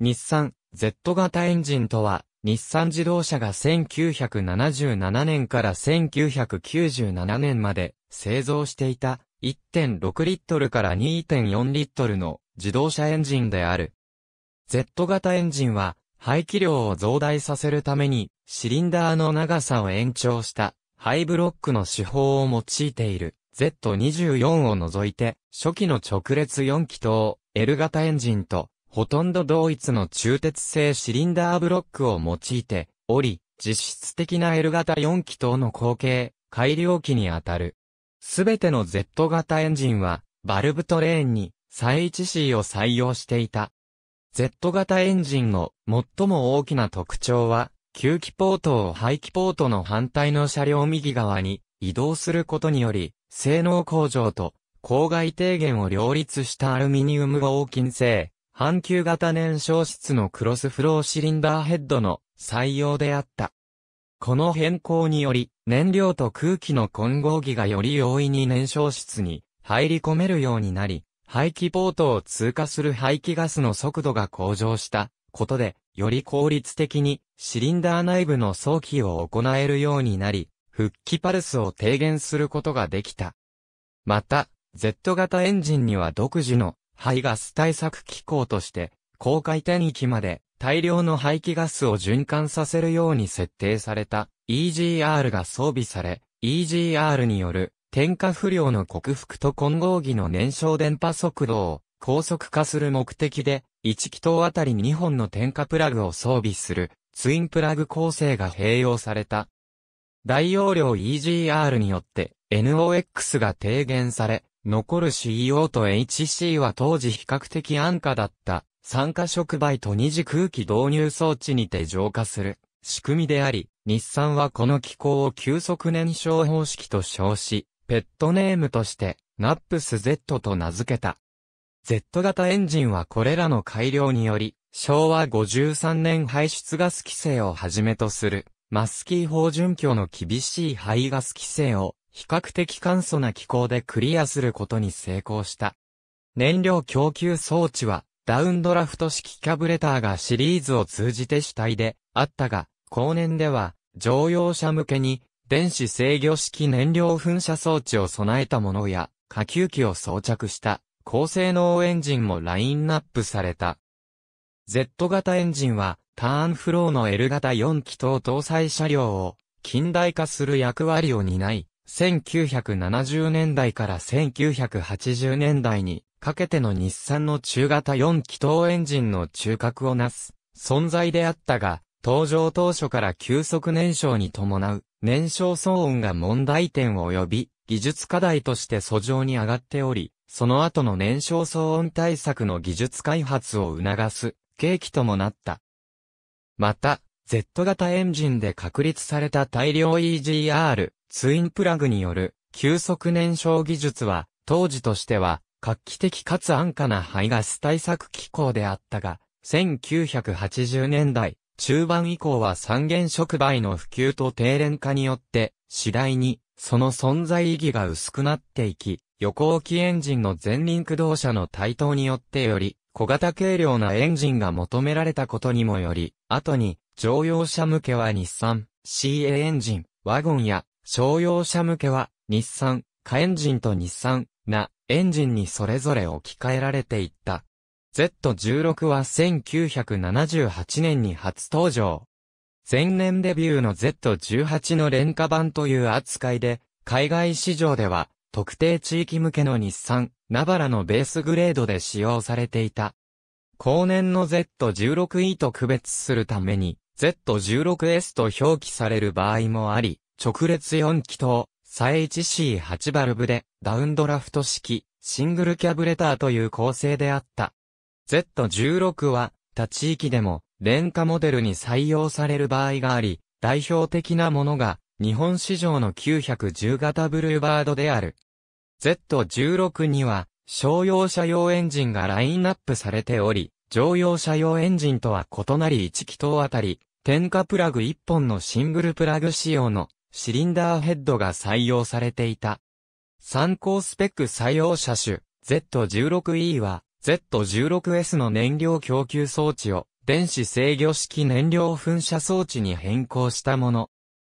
日産 Z 型エンジンとは、日産自動車が1977年から1997年まで製造していた1.6リットルから2.4リットルの自動車エンジンである。Z 型エンジンは排気量を増大させるためにシリンダーの長さを延長したハイブロックの手法を用いている Z24 を除いて初期の直列4気筒 L 型エンジンとほとんど同一の中鉄製シリンダーブロックを用いており、実質的な L 型4気筒の後継、改良機にあたる。すべての Z 型エンジンは、バルブトレーンに、再 1C を採用していた。Z 型エンジンの最も大きな特徴は、吸気ポートを排気ポートの反対の車両右側に移動することにより、性能向上と、郊害低減を両立したアルミニウム合金製、半球型燃焼室のクロスフローシリンダーヘッドの採用であった。この変更により、燃料と空気の混合器がより容易に燃焼室に入り込めるようになり、排気ポートを通過する排気ガスの速度が向上したことで、より効率的にシリンダー内部の早期を行えるようになり、復帰パルスを低減することができた。また、Z 型エンジンには独自の排ガス対策機構として、高回転域まで大量の排気ガスを循環させるように設定された EGR が装備され、EGR による添加不良の克服と混合技の燃焼電波速度を高速化する目的で、1気筒あたり2本の添加プラグを装備するツインプラグ構成が併用された。大容量 EGR によって NOx が低減され、残る CEO と HC は当時比較的安価だった、酸化触媒と二次空気導入装置にて浄化する仕組みであり、日産はこの機構を急速燃焼方式と称し、ペットネームとして、ナップス Z と名付けた。Z 型エンジンはこれらの改良により、昭和53年排出ガス規制をはじめとする、マスキー法準拠の厳しい排ガス規制を比較的簡素な機構でクリアすることに成功した。燃料供給装置は、ダウンドラフト式キャブレターがシリーズを通じて主体であったが、後年では、乗用車向けに、電子制御式燃料噴射装置を備えたものや、下級機を装着した、高性能エンジンもラインナップされた。Z 型エンジンは、ターンフローの L 型4気筒搭載車両を、近代化する役割を担い、1970年代から1980年代にかけての日産の中型4気筒エンジンの中核をなす存在であったが、登場当初から急速燃焼に伴う燃焼騒音が問題点を及び、技術課題として訴状に上がっており、その後の燃焼騒音対策の技術開発を促す契機ともなった。また、Z 型エンジンで確立された大量 EGR、ツインプラグによる急速燃焼技術は、当時としては、画期的かつ安価な排ガス対策機構であったが、1980年代中盤以降は三原触媒の普及と低廉化によって、次第にその存在意義が薄くなっていき、横置きエンジンの前輪駆動車の台頭によってより、小型軽量なエンジンが求められたことにもより、後に乗用車向けは日産、CA エンジン、ワゴンや商用車向けは、日産、カエンジンと日産、な、エンジンにそれぞれ置き換えられていった。Z16 は1978年に初登場。前年デビューの Z18 の廉価版という扱いで、海外市場では、特定地域向けの日産、ナバラのベースグレードで使用されていた。後年の Z16E と区別するために、Z16S と表記される場合もあり、直列4気筒、最 1C8 バルブで、ダウンドラフト式、シングルキャブレターという構成であった。Z16 は、他地域でも、廉価モデルに採用される場合があり、代表的なものが、日本市場の910型ブルーバードである。Z16 には、商用車用エンジンがラインナップされており、乗用車用エンジンとは異なり1気筒あたり、点火プラグ1本のシングルプラグ仕様のシリンダーヘッドが採用されていた。参考スペック採用車種 Z16E は Z16S の燃料供給装置を電子制御式燃料噴射装置に変更したもの。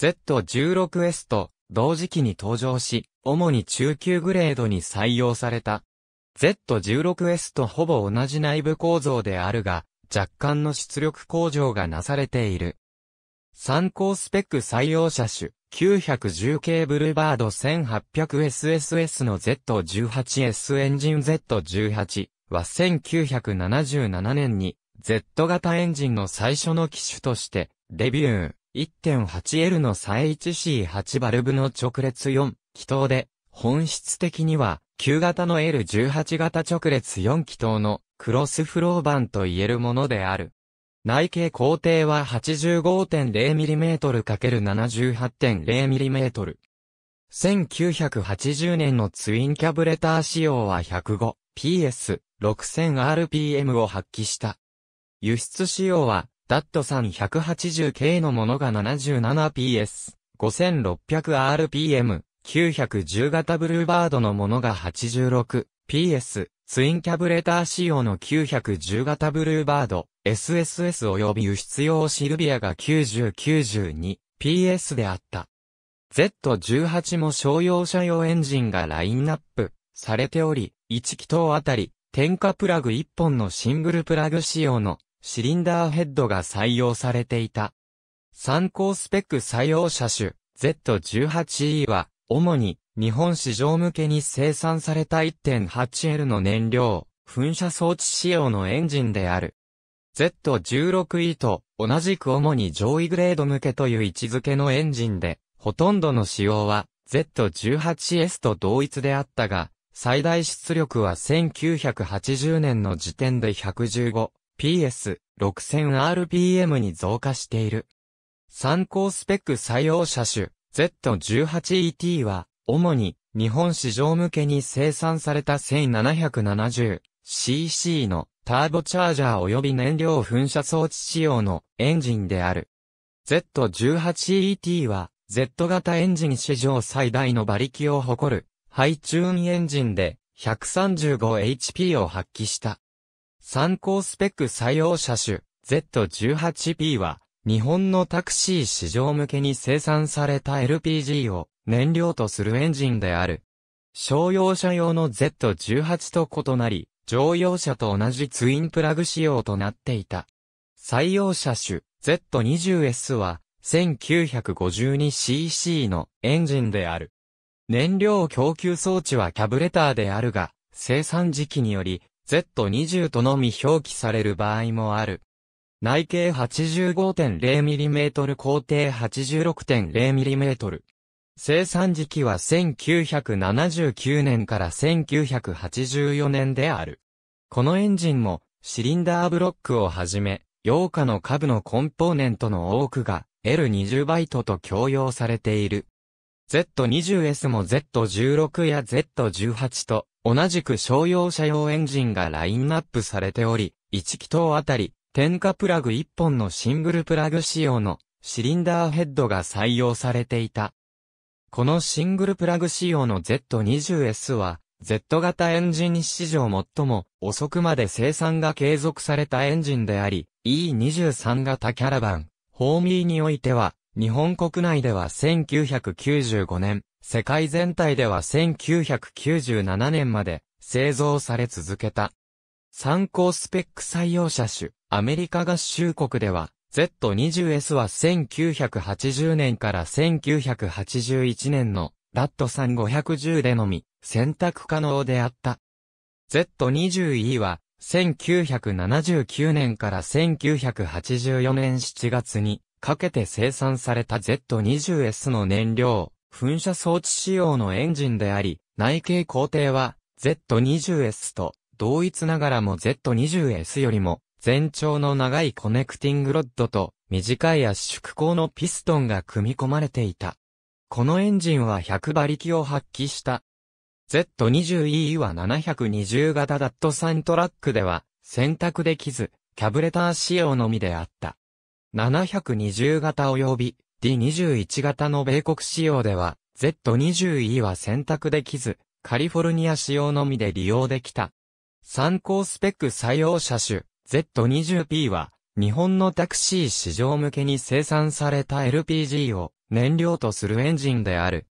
Z16S と同時期に登場し、主に中級グレードに採用された。Z16S とほぼ同じ内部構造であるが、若干の出力向上がなされている。参考スペック採用車種910系ブルーバード 1800SSS の Z18S エンジン Z18 は1977年に Z 型エンジンの最初の機種としてデビュー 1.8L の最 1C8 バルブの直列4気筒で本質的には旧型の L18 型直列4気筒のクロスフロー版と言えるものである。内径工程は 85.0mm×78.0mm。1980年のツインキャブレター仕様は 105PS6000rpm を発揮した。輸出仕様は、ダット 3180K のものが 77PS5600rpm、910型ブルーバードのものが 86PS、ツインキャブレター仕様の910型ブルーバード、SSS 及び輸出用シルビアが9092 PS であった。Z18 も商用車用エンジンがラインナップされており、1気筒あたり、点火プラグ1本のシングルプラグ仕様のシリンダーヘッドが採用されていた。参考スペック採用車種 Z18E は、主に日本市場向けに生産された 1.8L の燃料、噴射装置仕様のエンジンである。Z16E と同じく主に上位グレード向けという位置づけのエンジンで、ほとんどの仕様は Z18S と同一であったが、最大出力は1980年の時点で 115PS6000rpm に増加している。参考スペック採用車種 Z18ET は、主に日本市場向けに生産された 1770cc のターボチャージャー及び燃料噴射装置仕様のエンジンである。Z18ET は Z 型エンジン史上最大の馬力を誇るハイチューンエンジンで 135HP を発揮した。参考スペック採用車種 Z18P は日本のタクシー市場向けに生産された LPG を燃料とするエンジンである。商用車用の Z18 と異なり、乗用車と同じツインプラグ仕様となっていた。採用車種 Z20S は 1952cc のエンジンである。燃料供給装置はキャブレターであるが、生産時期により Z20 とのみ表記される場合もある。内径 85.0mm 工程 86.0mm 生産時期は1979年から1984年である。このエンジンもシリンダーブロックをはじめ、洋化の下部のコンポーネントの多くが L20 バイトと共用されている。Z20S も Z16 や Z18 と同じく商用車用エンジンがラインナップされており、1気筒あたり、点火プラグ1本のシングルプラグ仕様のシリンダーヘッドが採用されていた。このシングルプラグ仕様の Z20S は、Z 型エンジン史上最も遅くまで生産が継続されたエンジンであり、E23 型キャラバン、ホーミーにおいては、日本国内では1995年、世界全体では1997年まで製造され続けた。参考スペック採用車種、アメリカ合衆国では、Z20S は1980年から1981年のラット3510でのみ選択可能であった。Z20E は1979年から1984年7月にかけて生産された Z20S の燃料、噴射装置仕様のエンジンであり、内径工程は Z20S と同一ながらも Z20S よりも全長の長いコネクティングロッドと短い圧縮口のピストンが組み込まれていた。このエンジンは100馬力を発揮した。Z20E は720型ダットサントラックでは選択できず、キャブレター仕様のみであった。720型及び D21 型の米国仕様では Z20E は選択できず、カリフォルニア仕様のみで利用できた。参考スペック採用車種 Z20P は、日本のタクシー市場向けに生産された LPG を燃料とするエンジンである。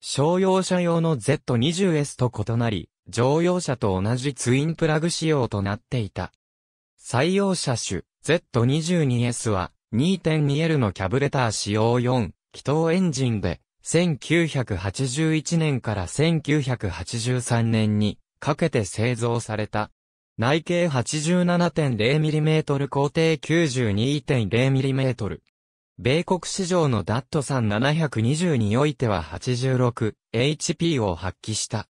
商用車用の Z20S と異なり、乗用車と同じツインプラグ仕様となっていた。採用車種 Z22S は 2.2L のキャブレター仕様4気筒エンジンで1981年から1983年にかけて製造された。内径 87.0mm 高低 92.0mm。米国市場のダットさん720においては 86HP を発揮した。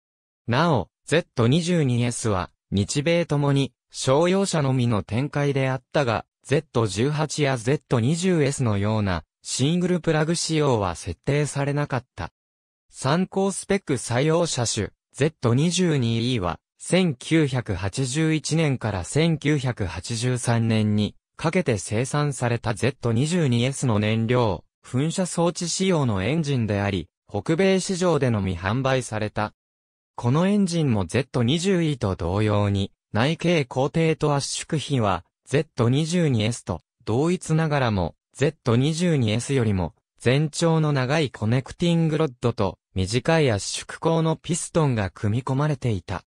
なお、Z22S は、日米ともに、商用車のみの展開であったが、Z18 や Z20S のような、シングルプラグ仕様は設定されなかった。参考スペック採用車種、Z22E は、1981年から1983年にかけて生産された Z22S の燃料、噴射装置仕様のエンジンであり、北米市場でのみ販売された。このエンジンも Z20E と同様に、内径工程と圧縮比は Z22S と同一ながらも Z22S よりも全長の長いコネクティングロッドと短い圧縮口のピストンが組み込まれていた。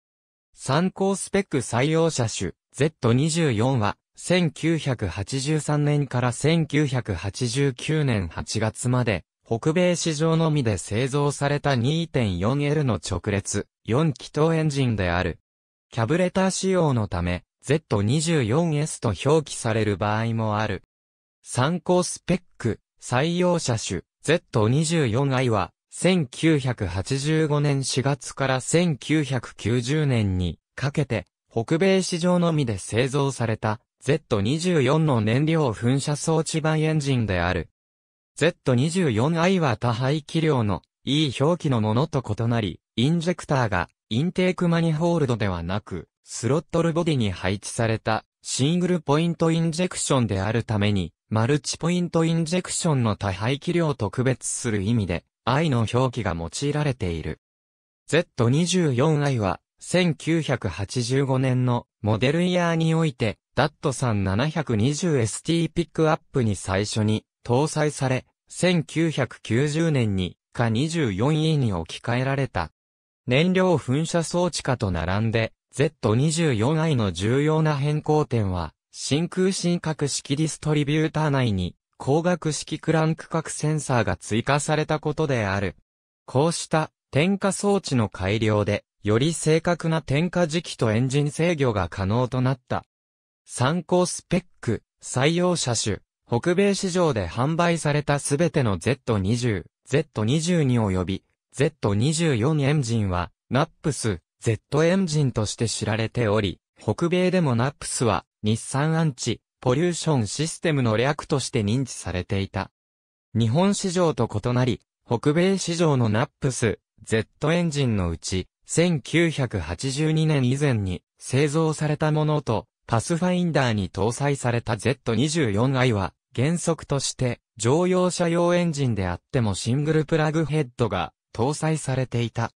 参考スペック採用車種 Z24 は、1983年から1989年8月まで、北米市場のみで製造された 2.4L の直列、4気筒エンジンである。キャブレター仕様のため、Z24S と表記される場合もある。参考スペック、採用車種 Z24i は、1985年4月から1990年にかけて、北米市場のみで製造された Z24 の燃料噴射装置版エンジンである。Z24i は多排気量の E 表記のものと異なり、インジェクターがインテークマニホールドではなく、スロットルボディに配置されたシングルポイントインジェクションであるために、マルチポイントインジェクションの多排気量と区別する意味で、I の表記が用いられている。Z24i は、1985年のモデルイヤーにおいて、ダット 3720ST ピックアップに最初に搭載され、1990年にか 24E に置き換えられた。燃料噴射装置化と並んで、Z24i の重要な変更点は、真空深角式ディストリビューター内に光学式クランク角センサーが追加されたことである。こうした点火装置の改良で、より正確な点火時期とエンジン制御が可能となった。参考スペック、採用車種、北米市場で販売されたすべての Z20、Z22 及び Z24 エンジンは、ナップス、Z エンジンとして知られており、北米でもナップスは、日産アンチ、ポリューションシステムの略として認知されていた。日本市場と異なり、北米市場のナップス Z エンジンのうち、1982年以前に製造されたものと、パスファインダーに搭載された Z24i は、原則として乗用車用エンジンであってもシングルプラグヘッドが搭載されていた。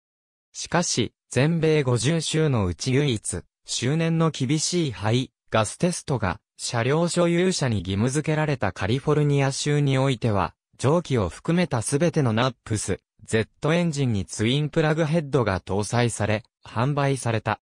しかし、全米50州のうち唯一、周年の厳しい排ガステストが車両所有者に義務付けられたカリフォルニア州においては、蒸気を含めたすべてのナップス、Z エンジンにツインプラグヘッドが搭載され、販売された。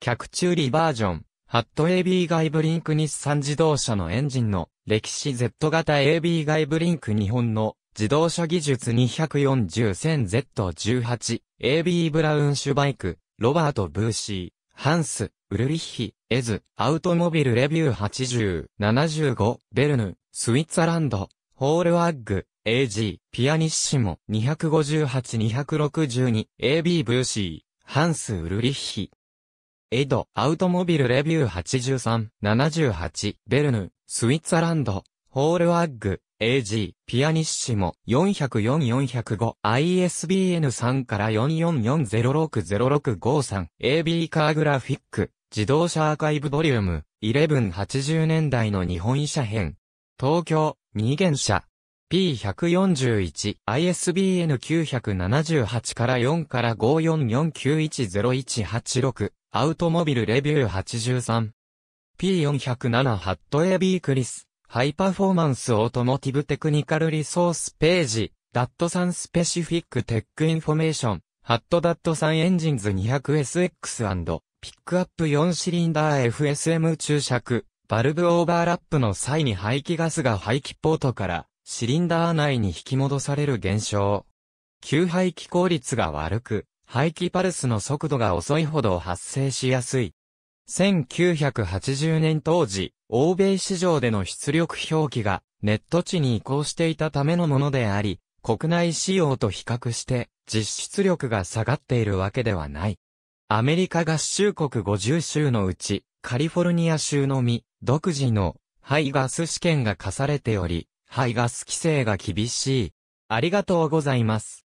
客中リバージョン、ハット AB 外ブリンク日産自動車のエンジンの歴史 Z 型 AB 外ブリンク日本の自動車技術240 1000Z18、AB ブラウンシュバイク、ロバート・ブーシー。ハンス、ウルリッヒ、エズ、アウトモビルレビュー80、75、ベルヌ、スイッツァランド、ホールワッグ、AG、ピアニッシモ、258-262、AB ブーシー、ハンス・ウルリッヒ。エド、アウトモビルレビュー83、78、ベルヌ、スイッツァランド、ホールワッグ、AG、ピアニッシモ、404-405、ISBN3 から4440606553、AB カーグラフィック、自動車アーカイブボリューム、1180年代の日本車編。東京、二元車。P141、ISBN978 から4から5 4 4 9 1 0 1 8六アウトモビルレビュー83。P407 ハット AB クリス。ハイパフォーマンスオートモティブテクニカルリソースページ、ダットサンスペシフィックテックインフォメーション、ハットダットサンエンジンズ 200SX& ピックアップ4シリンダー FSM 注釈、バルブオーバーラップの際に排気ガスが排気ポートからシリンダー内に引き戻される現象。吸排気効率が悪く、排気パルスの速度が遅いほど発生しやすい。1980年当時、欧米市場での出力表記がネット値に移行していたためのものであり、国内仕様と比較して実出力が下がっているわけではない。アメリカ合衆国50州のうち、カリフォルニア州のみ、独自の排ガス試験が課されており、排ガス規制が厳しい。ありがとうございます。